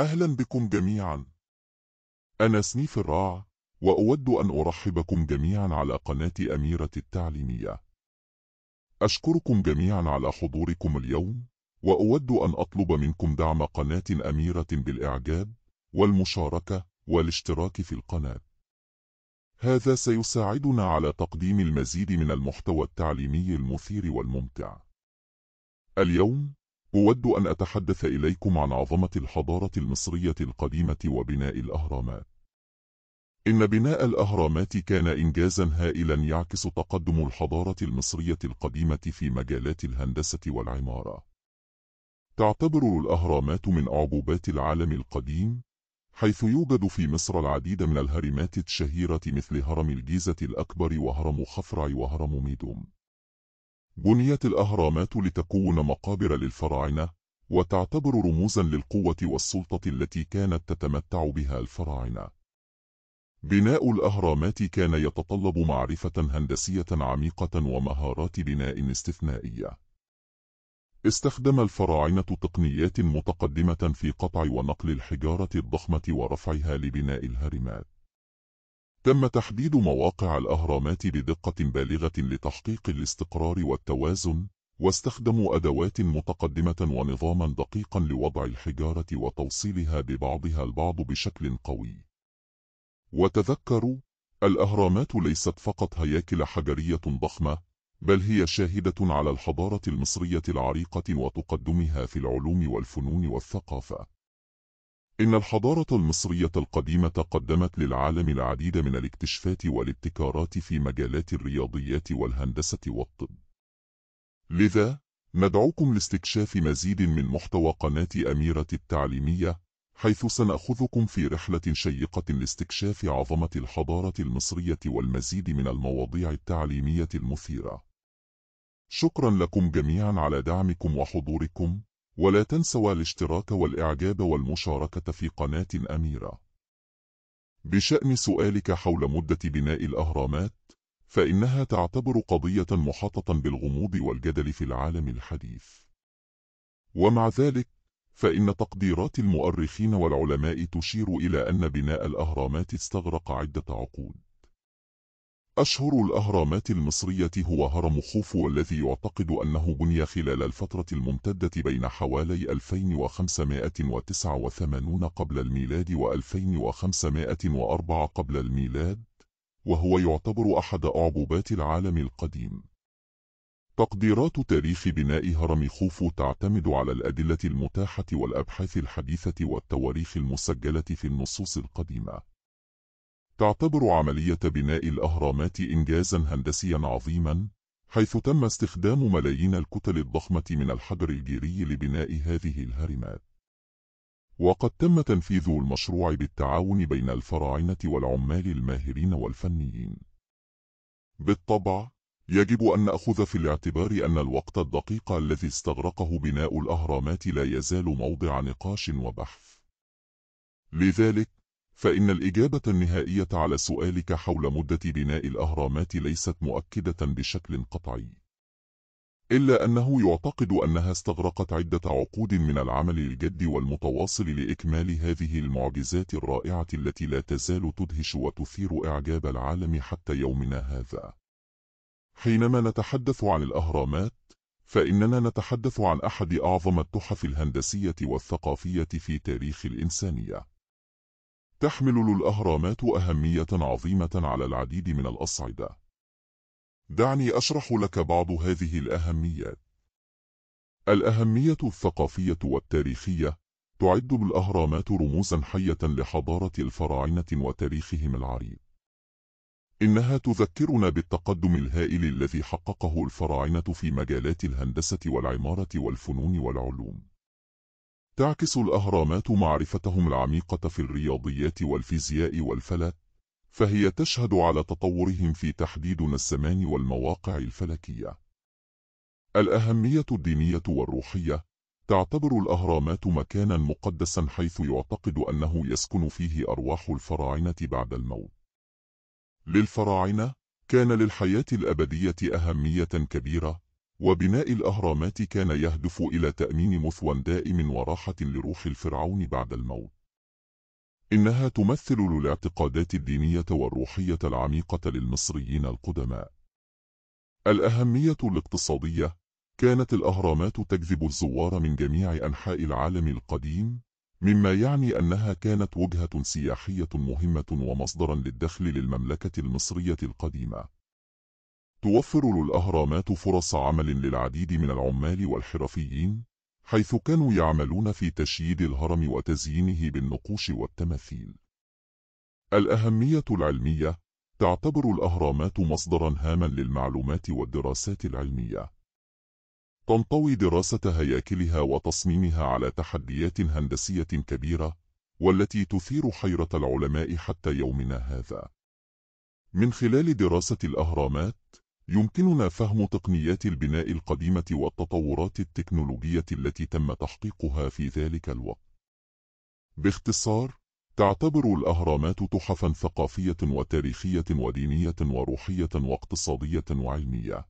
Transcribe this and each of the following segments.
أهلا بكم جميعا أنا سنيف الراع وأود أن أرحبكم جميعا على قناة أميرة التعليمية أشكركم جميعا على حضوركم اليوم وأود أن أطلب منكم دعم قناة أميرة بالإعجاب والمشاركة والاشتراك في القناة هذا سيساعدنا على تقديم المزيد من المحتوى التعليمي المثير والممتع اليوم أود أن أتحدث إليكم عن عظمة الحضارة المصرية القديمة وبناء الأهرامات إن بناء الأهرامات كان إنجازا هائلا يعكس تقدم الحضارة المصرية القديمة في مجالات الهندسة والعمارة تعتبر الأهرامات من أعبوبات العالم القديم حيث يوجد في مصر العديد من الهرمات الشهيرة مثل هرم الجيزة الأكبر وهرم خفرع وهرم ميدوم بنيت الأهرامات لتكون مقابر للفراعنة وتعتبر رموزا للقوة والسلطة التي كانت تتمتع بها الفراعنة بناء الأهرامات كان يتطلب معرفة هندسية عميقة ومهارات بناء استثنائية استخدم الفراعنة تقنيات متقدمة في قطع ونقل الحجارة الضخمة ورفعها لبناء الهرمات تم تحديد مواقع الأهرامات بدقة بالغة لتحقيق الاستقرار والتوازن واستخدموا أدوات متقدمة ونظاما دقيقا لوضع الحجارة وتوصيلها ببعضها البعض بشكل قوي وتذكروا الأهرامات ليست فقط هياكل حجرية ضخمة بل هي شاهدة على الحضارة المصرية العريقة وتقدمها في العلوم والفنون والثقافة إن الحضارة المصرية القديمة قدمت للعالم العديد من الاكتشافات والابتكارات في مجالات الرياضيات والهندسة والطب لذا ندعوكم لاستكشاف مزيد من محتوى قناة أميرة التعليمية حيث سنأخذكم في رحلة شيقة لاستكشاف عظمة الحضارة المصرية والمزيد من المواضيع التعليمية المثيرة شكرا لكم جميعا على دعمكم وحضوركم ولا تنسوا الاشتراك والإعجاب والمشاركة في قناة أميرة بشأن سؤالك حول مدة بناء الأهرامات فإنها تعتبر قضية محاطة بالغموض والجدل في العالم الحديث ومع ذلك فإن تقديرات المؤرخين والعلماء تشير إلى أن بناء الأهرامات استغرق عدة عقود أشهر الأهرامات المصرية هو هرم خوفو الذي يعتقد أنه بني خلال الفترة الممتدة بين حوالي 2589 قبل الميلاد و 2504 قبل الميلاد وهو يعتبر أحد أعبوبات العالم القديم تقديرات تاريخ بناء هرم خوفو تعتمد على الأدلة المتاحة والأبحاث الحديثة والتواريخ المسجلة في النصوص القديمة تعتبر عملية بناء الأهرامات إنجازا هندسيا عظيما حيث تم استخدام ملايين الكتل الضخمة من الحجر الجيري لبناء هذه الهرمات وقد تم تنفيذ المشروع بالتعاون بين الفراعنة والعمال الماهرين والفنيين بالطبع يجب أن نأخذ في الاعتبار أن الوقت الدقيق الذي استغرقه بناء الأهرامات لا يزال موضع نقاش وبحث لذلك فإن الإجابة النهائية على سؤالك حول مدة بناء الأهرامات ليست مؤكدة بشكل قطعي إلا أنه يعتقد أنها استغرقت عدة عقود من العمل الجد والمتواصل لإكمال هذه المعجزات الرائعة التي لا تزال تدهش وتثير إعجاب العالم حتى يومنا هذا حينما نتحدث عن الأهرامات فإننا نتحدث عن أحد أعظم التحف الهندسية والثقافية في تاريخ الإنسانية تحمل الأهرامات أهمية عظيمة على العديد من الأصعدة دعني أشرح لك بعض هذه الأهميات الأهمية الثقافية والتاريخية تعد الأهرامات رموزا حية لحضارة الفراعنة وتاريخهم العريض إنها تذكرنا بالتقدم الهائل الذي حققه الفراعنة في مجالات الهندسة والعمارة والفنون والعلوم تعكس الأهرامات معرفتهم العميقة في الرياضيات والفيزياء والفلك فهي تشهد على تطورهم في تحديد الزمان والمواقع الفلكية الأهمية الدينية والروحية تعتبر الأهرامات مكانا مقدسا حيث يعتقد أنه يسكن فيه أرواح الفراعنة بعد الموت للفراعنة كان للحياة الأبدية أهمية كبيرة وبناء الأهرامات كان يهدف إلى تأمين مثوى دائم وراحة لروح الفرعون بعد الموت إنها تمثل الاعتقادات الدينية والروحية العميقة للمصريين القدماء الأهمية الاقتصادية كانت الأهرامات تجذب الزوار من جميع أنحاء العالم القديم مما يعني أنها كانت وجهة سياحية مهمة ومصدرا للدخل للمملكة المصرية القديمة توفر الأهرامات فرص عمل للعديد من العمال والحرفيين حيث كانوا يعملون في تشييد الهرم وتزيينه بالنقوش والتماثيل الأهمية العلمية تعتبر الأهرامات مصدرا هاما للمعلومات والدراسات العلمية تنطوي دراسة هياكلها وتصميمها على تحديات هندسية كبيرة والتي تثير حيرة العلماء حتى يومنا هذا من خلال دراسة الأهرامات يمكننا فهم تقنيات البناء القديمة والتطورات التكنولوجية التي تم تحقيقها في ذلك الوقت باختصار تعتبر الأهرامات تحفا ثقافية وتاريخية ودينية وروحية واقتصادية وعلمية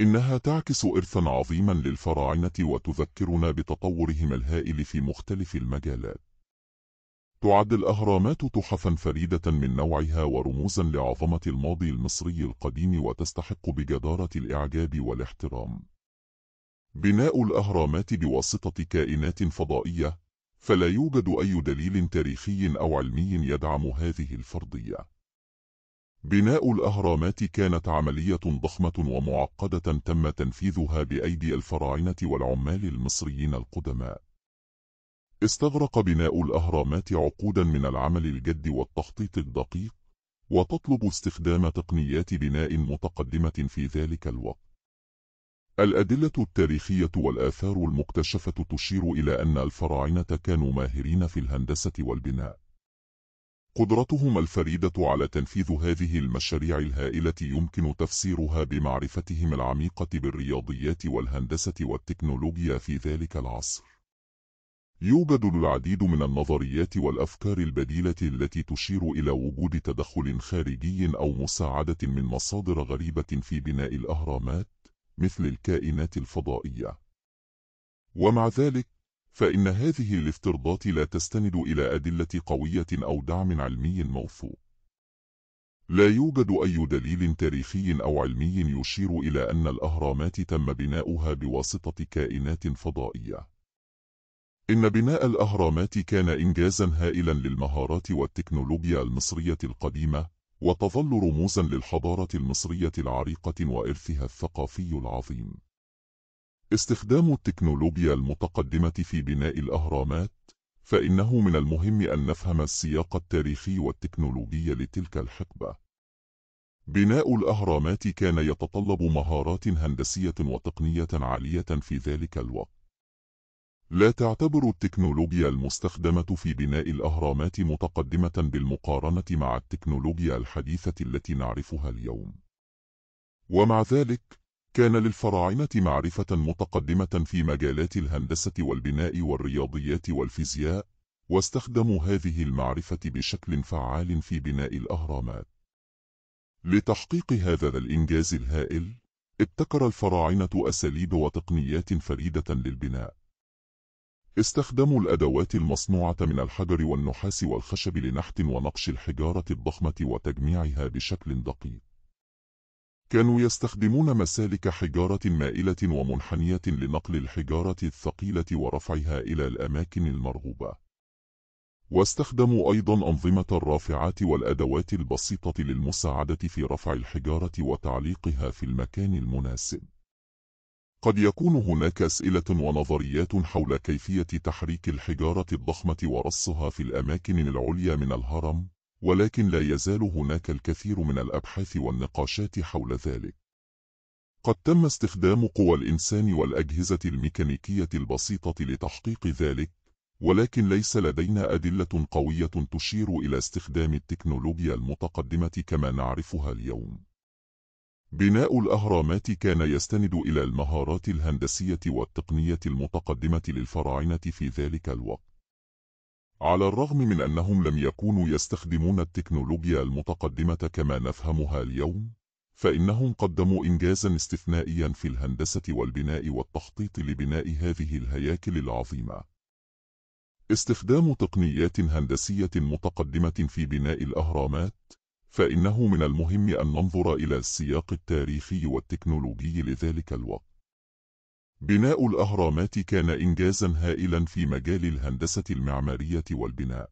إنها تعكس إرثا عظيما للفراعنة وتذكرنا بتطورهم الهائل في مختلف المجالات تعد الأهرامات تحفا فريدة من نوعها ورموزا لعظمة الماضي المصري القديم وتستحق بجدارة الإعجاب والاحترام بناء الأهرامات بواسطة كائنات فضائية فلا يوجد أي دليل تاريخي أو علمي يدعم هذه الفرضية بناء الأهرامات كانت عملية ضخمة ومعقدة تم تنفيذها بأيدي الفراعنة والعمال المصريين القدماء استغرق بناء الأهرامات عقودا من العمل الجد والتخطيط الدقيق وتطلب استخدام تقنيات بناء متقدمة في ذلك الوقت الأدلة التاريخية والآثار المكتشفة تشير إلى أن الفراعنة كانوا ماهرين في الهندسة والبناء قدرتهم الفريدة على تنفيذ هذه المشاريع الهائلة يمكن تفسيرها بمعرفتهم العميقة بالرياضيات والهندسة والتكنولوجيا في ذلك العصر يوجد العديد من النظريات والأفكار البديلة التي تشير إلى وجود تدخل خارجي أو مساعدة من مصادر غريبة في بناء الأهرامات مثل الكائنات الفضائية ومع ذلك فإن هذه الافتراضات لا تستند إلى أدلة قوية أو دعم علمي موثوق لا يوجد أي دليل تاريخي أو علمي يشير إلى أن الأهرامات تم بناؤها بواسطة كائنات فضائية إن بناء الأهرامات كان إنجازا هائلا للمهارات والتكنولوجيا المصرية القديمة وتظل رموزا للحضارة المصرية العريقة وإرثها الثقافي العظيم استخدام التكنولوجيا المتقدمة في بناء الأهرامات فإنه من المهم أن نفهم السياق التاريخي والتكنولوجي لتلك الحقبة بناء الأهرامات كان يتطلب مهارات هندسية وتقنية عالية في ذلك الوقت لا تعتبر التكنولوجيا المستخدمة في بناء الأهرامات متقدمة بالمقارنة مع التكنولوجيا الحديثة التي نعرفها اليوم ومع ذلك كان للفراعنة معرفة متقدمة في مجالات الهندسة والبناء والرياضيات والفيزياء واستخدموا هذه المعرفة بشكل فعال في بناء الأهرامات لتحقيق هذا الإنجاز الهائل ابتكر الفراعنة أساليب وتقنيات فريدة للبناء استخدموا الأدوات المصنوعة من الحجر والنحاس والخشب لنحت ونقش الحجارة الضخمة وتجميعها بشكل دقيق كانوا يستخدمون مسالك حجارة مائلة ومنحنية لنقل الحجارة الثقيلة ورفعها إلى الأماكن المرغوبة واستخدموا أيضا أنظمة الرافعات والأدوات البسيطة للمساعدة في رفع الحجارة وتعليقها في المكان المناسب قد يكون هناك أسئلة ونظريات حول كيفية تحريك الحجارة الضخمة ورصها في الأماكن العليا من الهرم ولكن لا يزال هناك الكثير من الأبحاث والنقاشات حول ذلك قد تم استخدام قوى الإنسان والأجهزة الميكانيكية البسيطة لتحقيق ذلك ولكن ليس لدينا أدلة قوية تشير إلى استخدام التكنولوجيا المتقدمة كما نعرفها اليوم بناء الأهرامات كان يستند إلى المهارات الهندسية والتقنية المتقدمة للفراعنة في ذلك الوقت على الرغم من أنهم لم يكونوا يستخدمون التكنولوجيا المتقدمة كما نفهمها اليوم فإنهم قدموا إنجازا استثنائيا في الهندسة والبناء والتخطيط لبناء هذه الهياكل العظيمة استخدام تقنيات هندسية متقدمة في بناء الأهرامات فإنه من المهم أن ننظر إلى السياق التاريخي والتكنولوجي لذلك الوقت بناء الأهرامات كان إنجازا هائلا في مجال الهندسة المعمارية والبناء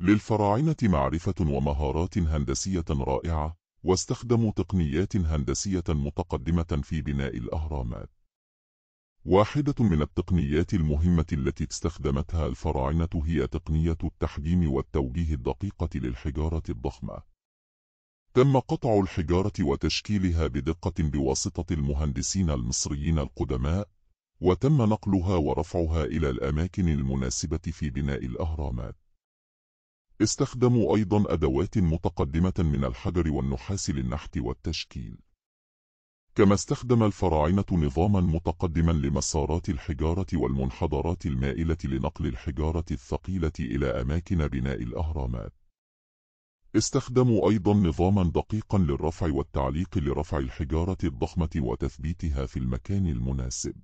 للفراعنة معرفة ومهارات هندسية رائعة واستخدموا تقنيات هندسية متقدمة في بناء الأهرامات واحدة من التقنيات المهمة التي استخدمتها الفراعنة هي تقنية التحجيم والتوجيه الدقيقة للحجارة الضخمة تم قطع الحجارة وتشكيلها بدقة بواسطة المهندسين المصريين القدماء وتم نقلها ورفعها إلى الأماكن المناسبة في بناء الأهرامات استخدموا أيضا أدوات متقدمة من الحجر والنحاس للنحت والتشكيل كما استخدم الفراعنة نظاما متقدما لمسارات الحجارة والمنحدرات المائلة لنقل الحجارة الثقيلة إلى أماكن بناء الأهرامات استخدموا أيضا نظاما دقيقا للرفع والتعليق لرفع الحجارة الضخمة وتثبيتها في المكان المناسب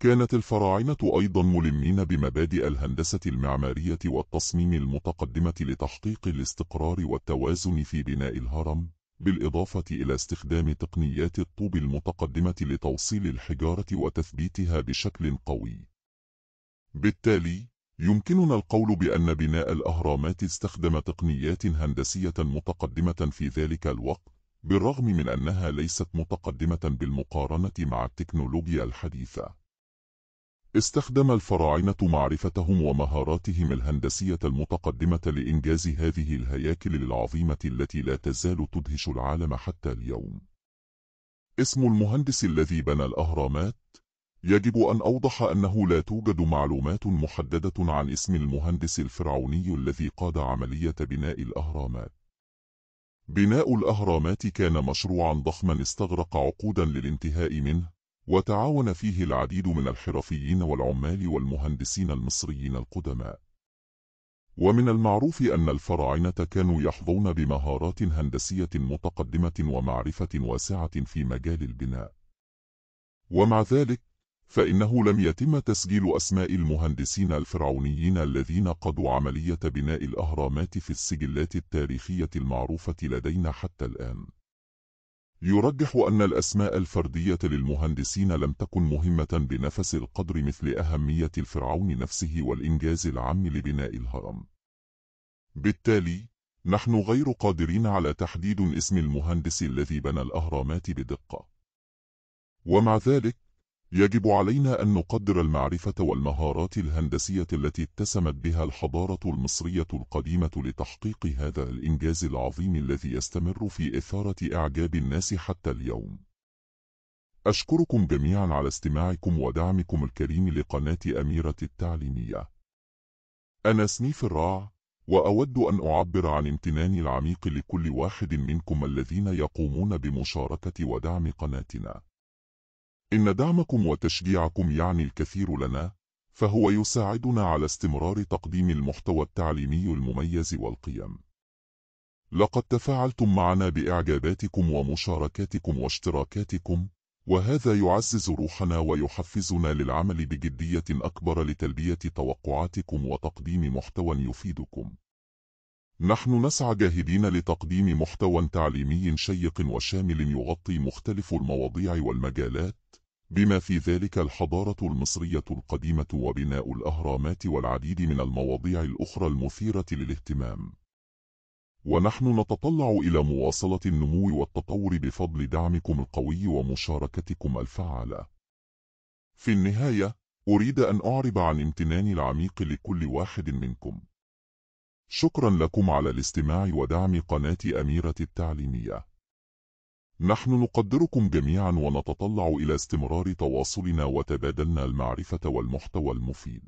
كانت الفراعنة أيضا ملمين بمبادئ الهندسة المعمارية والتصميم المتقدمة لتحقيق الاستقرار والتوازن في بناء الهرم بالإضافة إلى استخدام تقنيات الطوب المتقدمة لتوصيل الحجارة وتثبيتها بشكل قوي بالتالي يمكننا القول بأن بناء الأهرامات استخدم تقنيات هندسية متقدمة في ذلك الوقت بالرغم من أنها ليست متقدمة بالمقارنة مع التكنولوجيا الحديثة استخدم الفراعنة معرفتهم ومهاراتهم الهندسية المتقدمة لإنجاز هذه الهياكل العظيمة التي لا تزال تدهش العالم حتى اليوم اسم المهندس الذي بنى الأهرامات يجب أن أوضح أنه لا توجد معلومات محددة عن اسم المهندس الفرعوني الذي قاد عملية بناء الأهرامات بناء الأهرامات كان مشروعا ضخما استغرق عقودا للانتهاء منه وتعاون فيه العديد من الحرفيين والعمال والمهندسين المصريين القدماء ومن المعروف أن الفراعنة كانوا يحظون بمهارات هندسية متقدمة ومعرفة واسعة في مجال البناء ومع ذلك فإنه لم يتم تسجيل أسماء المهندسين الفرعونيين الذين قضوا عملية بناء الأهرامات في السجلات التاريخية المعروفة لدينا حتى الآن يرجح أن الأسماء الفردية للمهندسين لم تكن مهمة بنفس القدر مثل أهمية الفرعون نفسه والإنجاز العام لبناء الهرم بالتالي نحن غير قادرين على تحديد اسم المهندس الذي بنى الأهرامات بدقة ومع ذلك يجب علينا أن نقدر المعرفة والمهارات الهندسية التي اتسمت بها الحضارة المصرية القديمة لتحقيق هذا الإنجاز العظيم الذي يستمر في إثارة إعجاب الناس حتى اليوم أشكركم جميعا على استماعكم ودعمكم الكريم لقناة أميرة التعليمية أنا سنيف الراع وأود أن أعبر عن امتناني العميق لكل واحد منكم الذين يقومون بمشاركة ودعم قناتنا إن دعمكم وتشجيعكم يعني الكثير لنا فهو يساعدنا على استمرار تقديم المحتوى التعليمي المميز والقيم لقد تفاعلتم معنا بإعجاباتكم ومشاركاتكم واشتراكاتكم وهذا يعزز روحنا ويحفزنا للعمل بجدية أكبر لتلبية توقعاتكم وتقديم محتوى يفيدكم نحن نسعى جاهدين لتقديم محتوى تعليمي شيق وشامل يغطي مختلف المواضيع والمجالات بما في ذلك الحضارة المصرية القديمة وبناء الأهرامات والعديد من المواضيع الأخرى المثيرة للاهتمام ونحن نتطلع إلى مواصلة النمو والتطور بفضل دعمكم القوي ومشاركتكم الفعالة في النهاية أريد أن أعرب عن امتناني العميق لكل واحد منكم شكرا لكم على الاستماع ودعم قناة أميرة التعليمية نحن نقدركم جميعا ونتطلع إلى استمرار تواصلنا وتبادلنا المعرفة والمحتوى المفيد